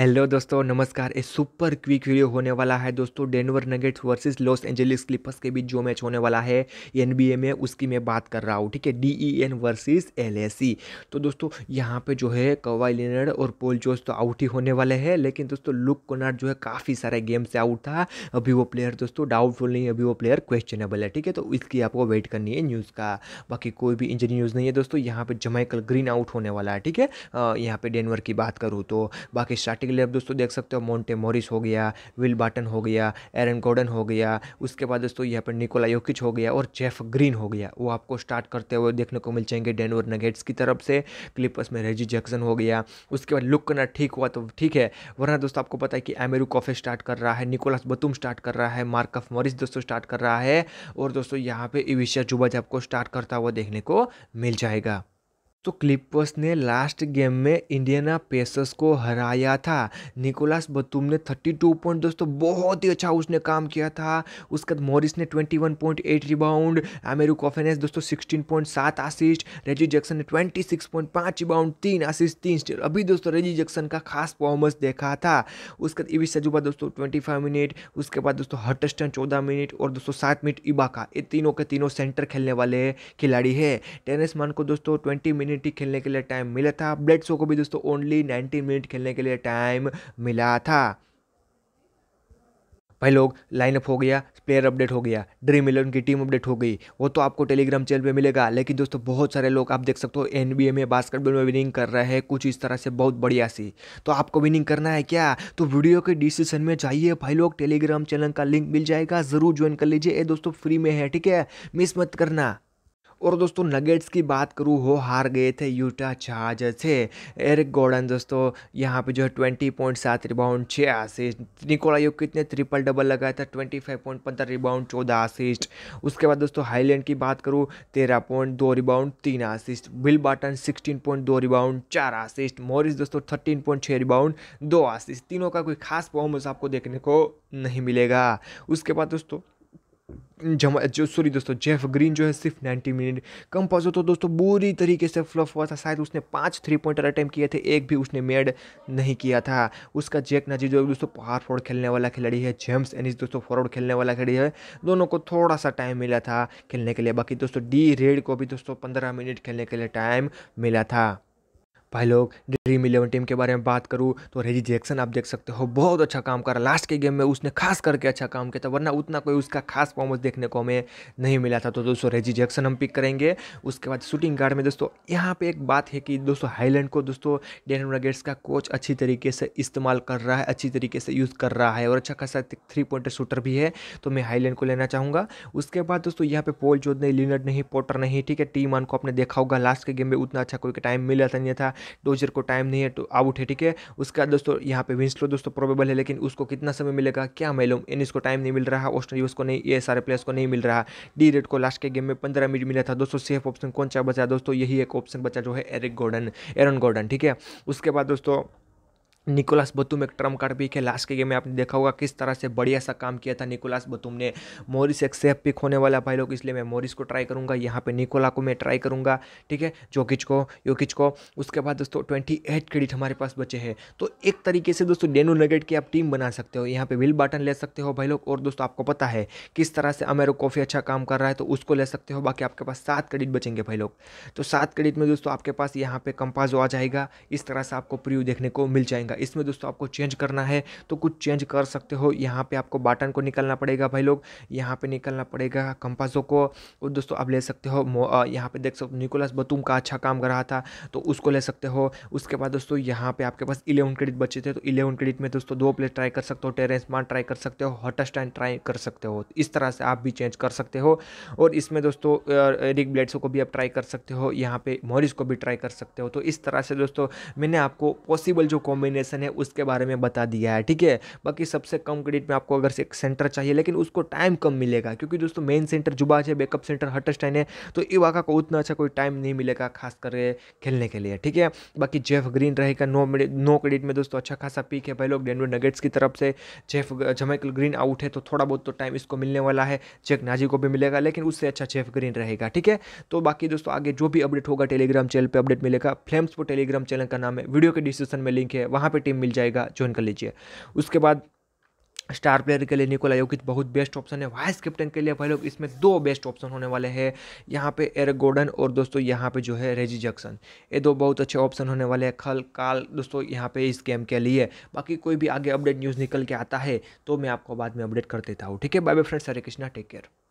Hello दोस्तों नमस्कार एक सुपर क्विक वीडियो होने वाला है दोस्तों Denver Nuggets versus Los Angeles Clippers के बीच जो मैच होने वाला है एनबीए में उसकी मैं बात कर रहा हूँ ठीक है DEN e versus LAC e। तो दोस्तों यहाँ पे जो है कवाई लेनर्ड और पोल जोस तो आउट ही होने वाले हैं लेकिन दोस्तों लुक कोनाट जो है काफ़ी सारे गेम से आउट था अभी वो प्लेयर दोस्तों डाउटफुल नहीं अभी वो प्लेयर क्वेश्चनेबल है ठीक है तो इसकी आपको वेट करनी है न्यूज़ का बाकी कोई भी इंजरी न्यूज़ नहीं है दोस्तों यहाँ पर जमाइकल ग्रीन आउट होने वाला है ठीक है यहाँ पर डेनवर की बात करूँ तो बाकी स्टार्टिंग के लिए आप दोस्तों देख सकते हो मोन्टे मॉरिस हो गया विल बाटन हो गया एरन गोर्डन हो गया उसके बाद दोस्तों यहाँ पर निकोला योकिच हो गया और जेफ ग्रीन हो गया वो आपको स्टार्ट करते हुए देखने को मिल जाएंगे डेनवर नगेट्स की तरफ से क्लिपर्स में रेजी जैक्सन हो गया उसके बाद लुक करना ठीक हुआ तो ठीक है वरना दोस्तों आपको पता है कि एमेरू कॉफे स्टार्ट कर रहा है निकोलास बतुम स्टार्ट कर रहा है मार्क ऑफ मॉरिस दोस्तों स्टार्ट कर रहा है और दोस्तों यहाँ पर इविशा जुबाज आपको स्टार्ट करता हुआ देखने को मिल जाएगा तो क्लिपर्स ने लास्ट गेम में इंडियाना पेसर्स को हराया था निकोलास बतूम ने 32 पॉइंट दोस्तों बहुत ही अच्छा उसने काम किया था उसके बाद मॉरिस ने 21.8 रिबाउंड एमेरू कॉफेनेस दोस्तों 16.7 असिस्ट रेजी जैक्सन ने 26.5 रिबाउंड तीन असिस्ट तीन स्टेट अभी दोस्तों रेजी जैक्सन का खास परफॉर्मेंस देखा था उसके बाद इविश सजुबा दोस्तों ट्वेंटी मिनट उसके बाद दोस्तों हटस्टन चौदह मिनट और दोस्तों सात मिनट इबाका ये तीनों के तीनों सेंटर खेलने वाले खिलाड़ी है टेनिस मान को दोस्तों ट्वेंटी मिनट मिनट ही खेलने के लिए टाइम मिला था ब्लेड शो को भी दोस्तों ओनली नाइनटीन मिनट खेलने के लिए टाइम मिला था भाई लोग लाइनअप हो गया प्लेयर अपडेट हो गया ड्रीम इलेवन की टीम अपडेट हो गई वो तो आपको टेलीग्राम चैनल पे मिलेगा लेकिन दोस्तों बहुत सारे लोग आप देख सकते हो एनबीए में बास्केटबॉल में विनिंग कर रहे हैं कुछ इस तरह से बहुत बढ़िया सी तो आपको विनिंग करना है क्या तो वीडियो के डिस्क्रिप्शन में चाहिए भाई लोग टेलीग्राम चैनल का लिंक मिल जाएगा ज़रूर ज्वाइन कर लीजिए ये दोस्तों फ्री में है ठीक है मिस मत करना और दोस्तों नगेट्स की बात करूँ हो हार गए थे यूटा चार्ज से एरिक गोर्डन दोस्तों यहाँ पे जो है ट्वेंटी पॉइंट सात रिबाउंड छः आसिस्ट निकोला योग कितने ट्रिपल डबल लगाया था ट्वेंटी फाइव पॉइंट पंद्रह रिबाउंड चौदह आसिस्ट उसके बाद दोस्तों हाईलैंड की बात करूँ तेरह पॉइंट दो रिबाउंड तीन assist Will Barton sixteen point दो रिबाउंड चार आसिस्ट मॉरिस दोस्तों थर्टीन पॉइंट छः रिबाउंड दो आसिस्ट तीनों का कोई खास परफॉर्मेंस आपको देखने को नहीं मिलेगा उसके बाद दोस्तों जमा जो सॉरी दोस्तों जेफ ग्रीन जो है सिर्फ 90 मिनट कम पास हो तो दोस्तों बुरी तरीके से फ्लफ हुआ था शायद उसने पांच थ्री पॉइंटर अटैम्प किए थे एक भी उसने मेड नहीं किया था उसका जैक नजीर जो दोस्तों पावर फॉरवर्ड खेलने वाला खिलाड़ी है जेम्स एनिस दोस्तों फॉरवर्ड खेलने वाला खिलाड़ी है दोनों को थोड़ा सा टाइम मिला था खेलने के लिए बाकी दोस्तों डी रेड को भी दोस्तों पंद्रह मिनट खेलने के लिए टाइम मिला था भाई लोग ड्रीम इलेवन टीम के बारे में बात करूँ तो रेजी जैक्सन आप देख सकते हो बहुत अच्छा काम करा लास्ट के गेम में उसने खास करके अच्छा काम किया था वरना उतना कोई उसका खास परफॉर्मेंस देखने को हमें नहीं मिला था तो दोस्तों रेजी जैक्सन हम पिक करेंगे उसके बाद शूटिंग गार्ड में दोस्तों यहाँ पर एक बात है कि दोस्तों हाईलैंड को दोस्तों डेन रगेट्स का कोच अच्छी तरीके से इस्तेमाल कर रहा है अच्छी तरीके से यूज़ कर रहा है और अच्छा खासा थ्री पॉइंटर शूटर भी है तो मैं हाईलैंड को लेना चाहूँगा उसके बाद दोस्तों यहाँ पर पोल जोत नहीं लिनट नहीं पोटर नहीं ठीक है वन को आपने देखा होगा लास्ट के गेम में उतना अच्छा कोई टाइम मिला था नहीं था डोजर को टाइम नहीं है तो आउट है ठीक है उसके बाद दोस्तों यहाँ पे विंस्लो दोस्तों प्रोबेबल है लेकिन उसको कितना समय मिलेगा क्या मालूम इन इसको टाइम नहीं मिल रहा ऑस्ट्रेन यूज को नहीं ये सारे प्लेयर्स को नहीं मिल रहा डी रेड को लास्ट के गेम में पंद्रह मिनट मिला था दोस्तों सेफ ऑप्शन कौन सा बचा दोस्तों यही एक ऑप्शन बचा जो है एरिक गॉर्डन एरन गोर्डन ठीक है उसके बाद दोस्तों निकोलास बतुम एक ट्रम कार्ड भी है लास्ट के गेम में आपने देखा होगा किस तरह से बढ़िया सा काम किया था निकोलास बतुम ने मोरिस एक सेफ पिक होने वाला भाई लोग इसलिए मैं मोरिस को ट्राई करूंगा यहाँ पे निकोला को मैं ट्राई करूंगा ठीक है जोकिच को योकिच को उसके बाद दोस्तों ट्वेंटी एट क्रेडिट हमारे पास बचे हैं तो एक तरीके से दोस्तों डेनू नगेट की आप टीम बना सकते हो यहाँ पर विल बाटन ले सकते हो भाई लोग और दोस्तों आपको पता है किस तरह से अमेरो कॉफ़ी अच्छा काम कर रहा है तो उसको ले सकते हो बाकी आपके पास सात क्रेडिट बचेंगे भाई लोग तो सात क्रेडिट में दोस्तों आपके पास यहाँ पे कंपाजो आ जाएगा इस तरह से आपको प्रियो देखने को मिल जाएंगे जाएगा इसमें दोस्तों आपको चेंज करना है तो कुछ चेंज कर सकते हो यहाँ पे आपको बाटन को निकलना पड़ेगा भाई लोग यहाँ पे निकलना पड़ेगा कंपासों को और दोस्तों आप ले सकते हो यहाँ पे देख सकते हो निकोलस बतूम का अच्छा काम कर रहा था तो उसको ले सकते हो उसके बाद दोस्तों यहाँ पे आपके पास इलेवन क्रेडिट बचे थे तो इलेवन क्रेडिट में दोस्तों दो प्लेट ट्राई कर सकते हो टेरेंस मान ट्राई कर सकते हो हॉटस्टैंड ट्राई कर सकते हो इस तरह से आप भी चेंज कर सकते हो और इसमें दोस्तों एरिक ब्लेड्सो को भी आप ट्राई कर सकते हो यहाँ पे मॉरिस को भी ट्राई कर सकते हो तो इस तरह से दोस्तों मैंने आपको पॉसिबल जो कॉम्बिनेशन डेस्टिनेशन है उसके बारे में बता दिया है ठीक है बाकी सबसे कम क्रेडिट में आपको अगर से एक सेंटर चाहिए लेकिन उसको टाइम कम मिलेगा क्योंकि दोस्तों मेन सेंटर जुबाज है बैकअप सेंटर हटस्टाइन है तो इवाका को उतना अच्छा कोई टाइम नहीं मिलेगा खास कर खेलने के लिए ठीक है बाकी जेफ ग्रीन रहेगा नो नो क्रेडिट में दोस्तों अच्छा खासा पीक है भाई लोग डेनवे नगेट्स की तरफ से जेफ जमैकल ग्रीन आउट है तो थोड़ा बहुत तो टाइम इसको मिलने वाला है चेक नाजी को भी मिलेगा लेकिन उससे अच्छा जेफ ग्रीन रहेगा ठीक है तो बाकी दोस्तों आगे जो भी अपडेट होगा टेलीग्राम चैनल पर अपडेट मिलेगा फ्लेम्स पर टेलीग्राम चैनल का नाम है वीडियो के डिस्क्रिप्शन में लिंक है वहाँ वहाँ पर टीम मिल जाएगा ज्वाइन कर लीजिए उसके बाद स्टार प्लेयर के लिए निकोला योगित बहुत बेस्ट ऑप्शन है वाइस कैप्टन के लिए भाई लोग इसमें दो बेस्ट ऑप्शन होने वाले हैं यहाँ पे एरक गोर्डन और दोस्तों यहाँ पे जो है रेजी जैक्सन ये दो बहुत अच्छे ऑप्शन होने वाले हैं खल काल दोस्तों यहाँ पे इस गेम के लिए बाकी कोई भी आगे अपडेट न्यूज़ निकल के आता है तो मैं आपको बाद में अपडेट कर देता हूँ ठीक है bye bye friends Hare Krishna take care